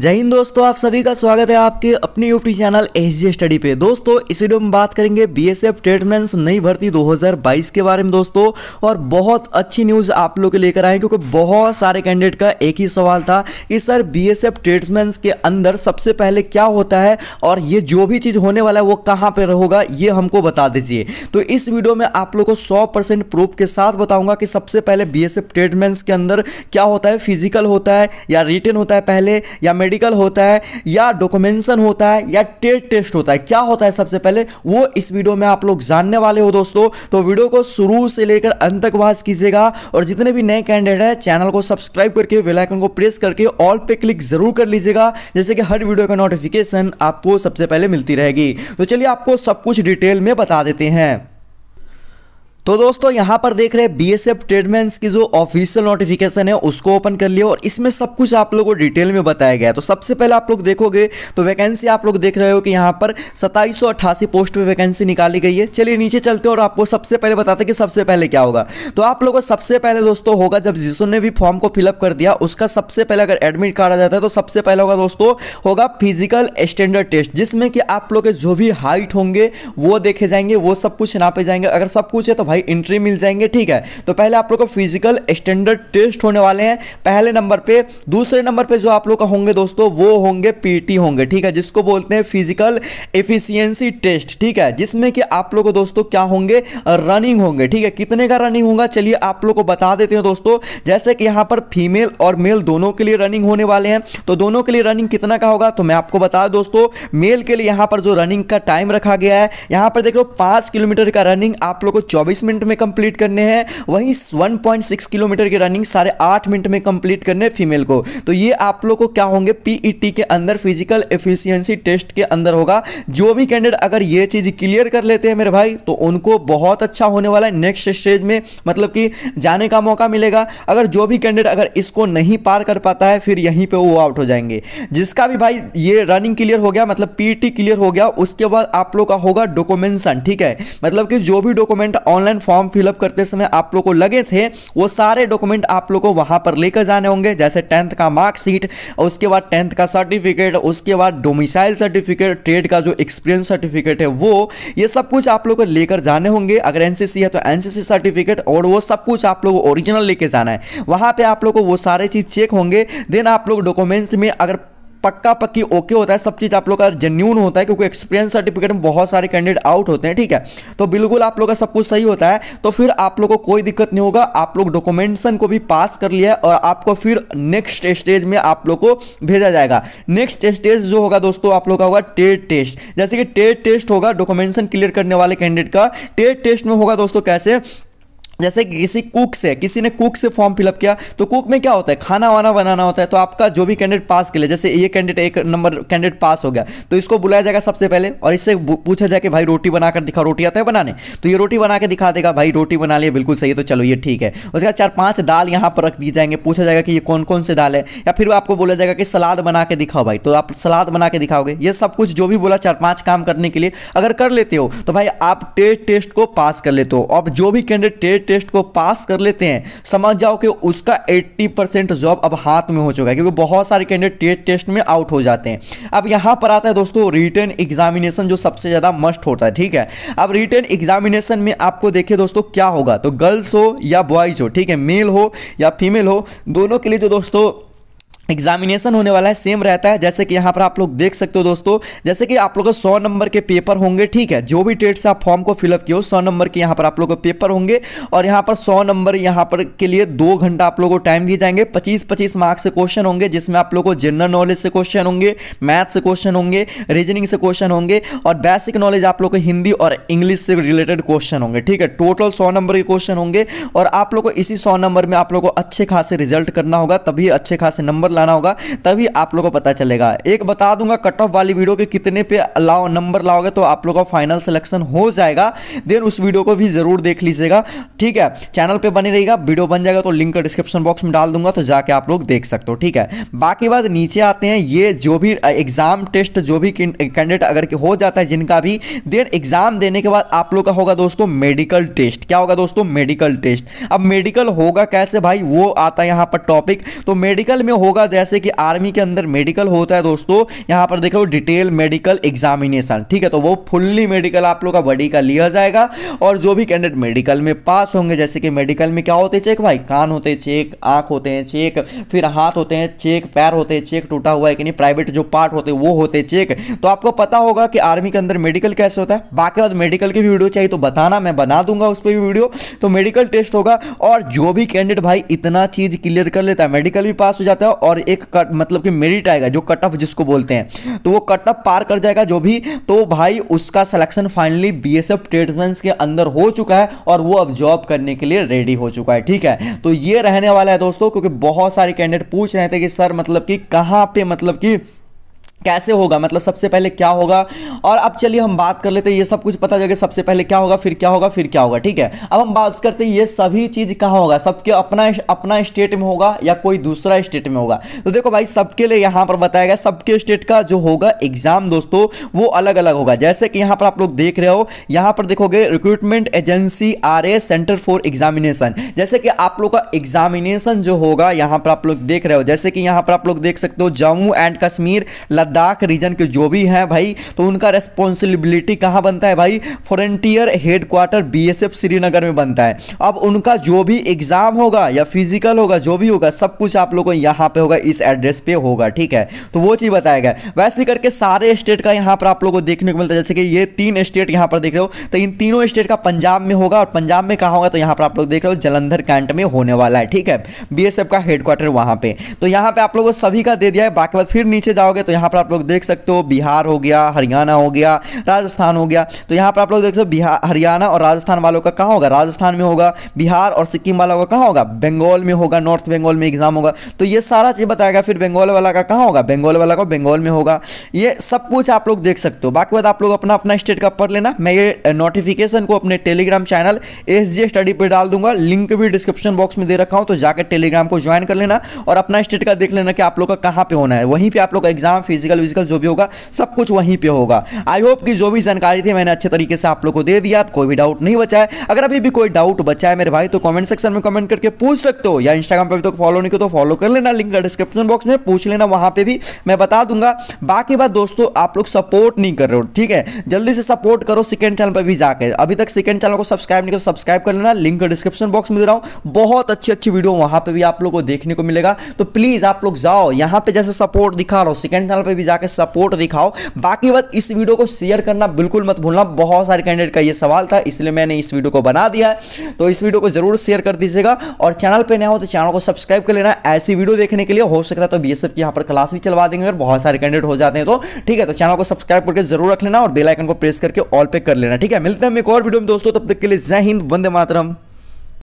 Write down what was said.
जय हिंद दोस्तों आप सभी का स्वागत है आपके अपने यूट्यूब चैनल एस स्टडी पे दोस्तों इस वीडियो में बात करेंगे बीएसएफ ट्रेडमेंट्स नई भर्ती 2022 के बारे में दोस्तों और बहुत अच्छी न्यूज़ आप लोग के लेकर आए क्योंकि बहुत सारे कैंडिडेट का एक ही सवाल था कि सर बीएसएफ ट्रेडमेंट्स के अंदर सबसे पहले क्या होता है और ये जो भी चीज़ होने वाला है वो कहाँ पर होगा ये हमको बता दीजिए तो इस वीडियो में आप लोग को सौ प्रूफ के साथ बताऊँगा कि सबसे पहले बी एस के अंदर क्या होता है फिजिकल होता है या रिटर्न होता है पहले या मेडिकल होता है या डॉक्यूमेंशन होता है या टेट टेस्ट होता है क्या होता है सबसे पहले वो इस वीडियो में आप लोग जानने वाले हो दोस्तों तो वीडियो को शुरू से लेकर अंत तक वॉच कीजिएगा और जितने भी नए कैंडिडेट हैं चैनल को सब्सक्राइब करके वेलाइकन को प्रेस करके ऑल पे क्लिक जरूर कर लीजिएगा जैसे कि हर वीडियो का नोटिफिकेशन आपको सबसे पहले मिलती रहेगी तो चलिए आपको सब कुछ डिटेल में बता देते हैं तो दोस्तों यहाँ पर देख रहे बी एस एफ ट्रेडमेंट्स की जो ऑफिशियल नोटिफिकेशन है उसको ओपन कर लिया और इसमें सब कुछ आप लोगों को डिटेल में बताया गया है तो सबसे पहले आप लोग देखोगे तो वैकेंसी आप लोग देख रहे हो कि यहाँ पर सताईस पोस्ट पे वैकेंसी निकाली गई है चलिए नीचे चलते हैं और आपको सबसे पहले बताते कि सबसे पहले क्या होगा तो आप लोगों को सबसे पहले दोस्तों होगा जब जिसो ने भी फॉर्म को फिलअप कर दिया उसका सबसे पहले अगर एडमिट कार्ड आ जाता है तो सबसे पहले होगा दोस्तों होगा फिजिकल स्टैंडर्ड टेस्ट जिसमें कि आप लोग के जो भी हाइट होंगे वो देखे जाएंगे वो सब कुछ नापे जाएंगे अगर सब कुछ है तो भाई इंट्री मिल जाएंगे ठीक है तो पहले आप लोग का फिजिकल स्टैंडर्ड टेस्ट होने वाले हैं पहले नंबर पे दूसरे नंबर पे जो आप लोग का होंगे दोस्तों वो होंगे पीटी होंगे ठीक है जिसको बोलते हैं फिजिकल एफिशिएंसी टेस्ट ठीक है जिसमें कि आप लोग दोस्तों क्या होंगे रनिंग होंगे ठीक है कितने का रनिंग होगा चलिए आप लोग को बता देते हैं दोस्तों जैसे कि यहाँ पर फीमेल और मेल दोनों के लिए रनिंग होने वाले हैं तो दोनों के लिए रनिंग कितना का होगा तो मैं आपको बता दोस्तों मेल के लिए यहाँ पर जो रनिंग का टाइम रखा गया है यहाँ पर देख लो पाँच किलोमीटर का रनिंग आप लोग को चौबीस मिनट में कंप्लीट करने हैं वहीं 1.6 किलोमीटर की रनिंग सारे आठ मिनट में कंप्लीट करने फीमेल को तो ये आप लोग को क्या होंगे पीईटी e के अंदर फिजिकल एफिशिएंसी टेस्ट के अंदर होगा जो भी कैंडिडेट अगर ये चीज़ क्लियर कर लेते हैं मेरे भाई तो उनको बहुत अच्छा होने वाला है नेक्स्ट स्टेज में मतलब कि जाने का मौका मिलेगा अगर जो भी कैंडिडेट अगर इसको नहीं पार कर पाता है फिर यहीं पर वो आउट हो जाएंगे जिसका भी भाई ये रनिंग क्लियर हो गया मतलब पीई क्लियर e हो गया उसके बाद आप लोग का होगा डॉक्यूमेंशन ठीक है मतलब कि जो भी document online online form fill up करते समय आप लोग को लगे थे वो सारे डॉक्यूमेंट आप लोग को वहां पर लेकर जाने होंगे जैसे टेंथ का मार्कशीट उसके बाद टेंथ का सर्टिफिकेट उसके बाद डोमिसाइल सर्टिफिकेट ट्रेड का जो एक्सपीरियंस सर्टिफिकेट है वो ये सब कुछ आप लोग को लेकर जाने होंगे अगर एनसीसी है तो एनसीसी सर्टिफिकेट और वो सब कुछ आप लोग ओरिजिनल लेके जाना है वहां पे आप लोग को वो सारे चीज़ चेक होंगे देन आप लोग डॉक्यूमेंट्स में अगर पक्का पक्की ओके होता है सब चीज़ आप लोग का जेन्यून होता है क्योंकि एक्सपीरियंस सर्टिफिकेट में बहुत सारे कैंडिडेट आउट होते हैं ठीक है तो बिल्कुल आप लोग का सब कुछ सही होता है तो फिर आप लोग को कोई दिक्कत नहीं होगा आप लोग डॉक्यूमेंटेशन को भी पास कर लिया और आपको फिर नेक्स्ट स्टेज में आप लोग को भेजा जाएगा नेक्स्ट स्टेज जो होगा दोस्तों आप लोग का होगा टेट टेस्ट जैसे कि टेट टेस्ट होगा डॉक्यूमेंटेशन क्लियर करने वाले कैंडिडेट का टेट टेस्ट में होगा दोस्तों कैसे जैसे कि किसी कुक से किसी ने कुक से फॉर्म फिलअप किया तो कुक में क्या होता है खाना वाना बनाना होता है तो आपका जो भी कैंडिडेट पास के लिए जैसे ये कैंडिडेट एक नंबर कैंडिडेट पास हो गया तो इसको बुलाया जाएगा सबसे पहले और इससे पूछा जाए कि भाई रोटी बनाकर दिखाओ रोटी आता है बनाने तो ये रोटी बना के दिखा देगा भाई रोटी बना लिए बिल्कुल सही है तो चलो ये ठीक है उसके बाद चार पाँच दाल यहाँ पर रख दी जाएंगे पूछा जाएगा कि ये कौन कौन से दाल है या फिर आपको बोला जाएगा कि सलाद बना के दिखाओ भाई तो आप सलाद बना के दिखाओगे ये सब कुछ जो भी बोला चार पाँच काम करने के लिए अगर कर लेते हो तो भाई आप टेस्ट टेस्ट को पास कर लेते हो और जो भी कैंडिडेट टेस्ट को पास कर लेते हैं समझ जाओ कि उसका 80 परसेंट जॉब अब हाथ में हो चुका है क्योंकि बहुत सारे कैंडिडेट टेट टेस्ट में आउट हो जाते हैं अब यहाँ पर आता है दोस्तों रिटर्न एग्जामिनेशन जो सबसे ज़्यादा मस्ट होता है ठीक है अब रिटर्न एग्जामिनेशन में आपको देखिए दोस्तों क्या होगा तो गर्ल्स हो या बॉयज़ हो ठीक है मेल हो या फीमेल हो दोनों के लिए जो दोस्तों एग्जामिनेशन होने वाला है सेम रहता है जैसे कि यहाँ पर आप लोग देख सकते हो दोस्तों जैसे कि आप लोग सौ नंबर के पेपर होंगे ठीक है जो भी डेट से आप फॉर्म को फिलअप किए हो सौ नंबर के यहाँ पर आप लोगों के पेपर होंगे और यहाँ पर सौ नंबर यहाँ पर के लिए दो घंटा आप लोगों को टाइम दिए जाएंगे पच्चीस पच्चीस मार्क्स से क्वेश्चन होंगे जिसमें आप लोग को जनरल नॉलेज से क्वेश्चन होंगे मैथ से क्वेश्चन होंगे रीजनिंग से क्वेश्चन होंगे और बेसिक नॉलेज आप लोग को हिंदी और इंग्लिश से रिलेटेड क्वेश्चन होंगे ठीक है टोटल सौ नंबर के क्वेश्चन होंगे और आप लोग को इसी सौ नंबर में आप लोग को अच्छे खासे रिजल्ट करना होगा तभी अच्छे खासे नंबर लाना होगा तभी आप लोगों को पता चलेगा एक बता दूंगा कट ऑफ वाली वीडियो के कितने पे लाओ नंबर लाओगे तो आप लोगों का फाइनल सिलेक्शन हो जाएगा देन उस वीडियो को भी ज़रूर देख लीजिएगा ठीक है चैनल पर बनी रहेगा वीडियो बन जाएगा तो लिंक डिस्क्रिप्शन बॉक्स में डाल दूंगा तो जाके आप लोग देख सकते हो ठीक है बाकी बात नीचे आते हैं ये जो भी एग्ज़ाम टेस्ट जो भी कैंडिडेट अगर हो जाता है जिनका भी देन एग्ज़ाम देने के बाद आप लोग का होगा दोस्तों मेडिकल टेस्ट क्या होगा दोस्तों मेडिकल टेस्ट अब मेडिकल होगा कैसे भाई वो आता है यहां पर टॉपिक तो मेडिकल में होगा होगा जैसे कि आर्मी के अंदर मेडिकल होता है दोस्तों यहाँ पर देखो डिटेल मेडिकल एग्जामिनेशन ठीक है तो वो फुल्ली मेडिकल आप लोग का बॉडी का लिया जाएगा और जो भी कैंडिडेट मेडिकल में पास होंगे जैसे कि मेडिकल में क्या होते हैं चेक भाई कान होते हैं चेक आँख होते हैं चेक फिर हाथ होते हैं चेक पैर होते हैं चेक टूटा हुआ है कि नहीं प्राइवेट जो पार्ट होते हैं वो होते चेक तो आपको पता होगा कि आर्मी के अंदर मेडिकल कैसे होता है बाकी बात मेडिकल की वीडियो चाहिए तो बताना मैं बना दूंगा उस पर भी वीडियो तो मेडिकल टेस्ट होगा और जो भी कैंडिडेट भाई इतना चीज़ क्लियर कर लेता है मेडिकल भी पास हो जाता है और और एक कट मतलब कि मेरिट आएगा जो कट ऑफ जिसको बोलते हैं तो वो कट ऑफ पार कर जाएगा जो भी तो भाई उसका सिलेक्शन फाइनली बी एस के अंदर हो चुका है और वो अब जॉब करने के लिए रेडी हो चुका है ठीक है तो ये रहने वाला है दोस्तों क्योंकि बहुत सारे कैंडिडेट पूछ रहे थे कि सर मतलब कि कहाँ पे मतलब कि कैसे होगा मतलब सबसे पहले क्या होगा और अब चलिए हम बात कर लेते हैं ये सब कुछ पता चलेगा सबसे पहले क्या होगा फिर क्या होगा फिर क्या होगा ठीक है अब हम बात करते हैं ये सभी चीज़ कहाँ होगा सबके अपना अपना स्टेट में होगा या कोई दूसरा स्टेट में होगा तो देखो भाई सबके लिए यहाँ पर बताया गया सबके स्टेट का जो होगा एग्ज़ाम दोस्तों वो अलग अलग होगा जैसे कि यहाँ पर आप लोग देख रहे हो यहाँ पर देखोगे recruitment agency or centre for examination जैसे कि आप लोग का एग्जामिनेशन जो होगा यहाँ पर आप लोग देख रहे हो जैसे कि यहाँ पर आप लोग देख सकते हो जम्मू एंड कश्मीर लद्दाख रीजन के जो भी हैं भाई तो उनका रेस्पॉन्सिबिलिटी कहाँ बनता है भाई फ्रंटियर हेडक्वार्टर बीएसएफ श्रीनगर में बनता है अब उनका जो भी एग्ज़ाम होगा या फिजिकल होगा जो भी होगा सब कुछ आप लोगों को यहाँ पे होगा इस एड्रेस पे होगा ठीक है तो वो चीज़ बताया गया वैसे करके सारे स्टेट का यहाँ पर आप लोगों को देखने को मिलता है जैसे कि ये तीन स्टेट यहाँ पर देख रहे हो तो इन तीनों स्टेट का पंजाब में होगा और पंजाब में कहाँ होगा तो यहाँ पर आप लोग देख रहे हो जलंधर कैंट में होने वाला है ठीक है बी का हेडक्वार्टर वहाँ पर तो यहाँ पर आप लोगों को सभी का दे दिया है बाकी बाद फिर नीचे जाओगे तो यहाँ पर आप लोग देख सकते हो बिहार हो गया हरियाणा हो गया राजस्थान हो गया तो यहाँ पर आप लोग देख सकते हो बिहार हरियाणा और राजस्थान वालों का कहाँ होगा राजस्थान में होगा बिहार और सिक्किम वालों का कहाँ होगा बंगाल में होगा नॉर्थ बंगाल में एग्जाम होगा तो ये सारा चीज़ बताएगा फिर बंगाल वाला का कहाँ होगा बंगाल वाला का बंगाल में होगा ये सब कुछ आप लोग देख सकते हो बाकी बात आप लोग अपना अपना स्टेट का पढ़ लेना मैं ये नोटिफिकेशन को अपने टेलीग्राम चैनल एस स्टडी पर डाल दूंगा लिंक भी डिस्क्रिप्शन बॉक्स में दे रखा हूँ तो जाकर टेलीग्राम को ज्वाइन कर लेना और अपना स्टेट का देख लेना कि आप लोग का कहाँ पर होना है वहीं पर आप लोग का एग्जाम फीस फिजिकल विजिकल जो भी होगा सब कुछ वहीं पर होगा आई होप कि जो भी जानकारी थी मैंने अच्छे तरीके से आप लोग को दे दिया कोई भी डाउट नहीं बचा है अगर अभी भी कोई डाउट बचा है मेरे भाई तो कमेंट सेक्शन में कमेंट करके पूछ सकते हो या इंस्टाग्राम पर तो फॉलो नहीं तो फॉलो कर लेना लिंक डिस्क्रिप्शन बॉक्स में पूछ लेना वहां पर भी मैं बता दूंगा बाकी बात दोस्तों आप लोग सपोर्ट नहीं कर रहे हो ठीक है जल्दी से सपोर्ट करो सेकेंड चैनल पर भी जाकर अभी तक सेकेंड चैनल को सब्सक्राइब नहीं करो तो सब्सक्राइब कर लेना लिंक डिस्क्रिप्शन बॉक्स में दे रहा हूँ बहुत अच्छी अच्छी वीडियो वहां पर भी आप लोग को देखने को मिलेगा तो प्लीज़ आप लोग जाओ यहां पर जैसे सपोर्ट दिखा रहा हो सेकेंड चैनल पर में भी जाकर सपोर्ट दिखाओ बाकी बात इस वीडियो को शेयर करना बिल्कुल मत भूलना बहुत सारे कैंडिडेट का ये सवाल था इसलिए मैंने इस वीडियो को बना दिया है तो इस वीडियो को जरूर शेयर कर दीजिएगा और चैनल पर नया हो तो चैनल को सब्सक्राइब कर लेना ऐसी वीडियो देखने के लिए हो सकता है तो बी की यहाँ पर क्लास भी चलवा देंगे अगर बहुत सारे कैंडिडेट हो जाते हैं तो ठीक है तो चैनल को सब्सक्राइब करके जरूर रख लेना और बेलाइकन को प्रेस करके ऑल पे कर लेना ठीक है मिलते हैं हम एक और वीडियो में दोस्तों तब तक के लिए जय हिंद वंदे मातरम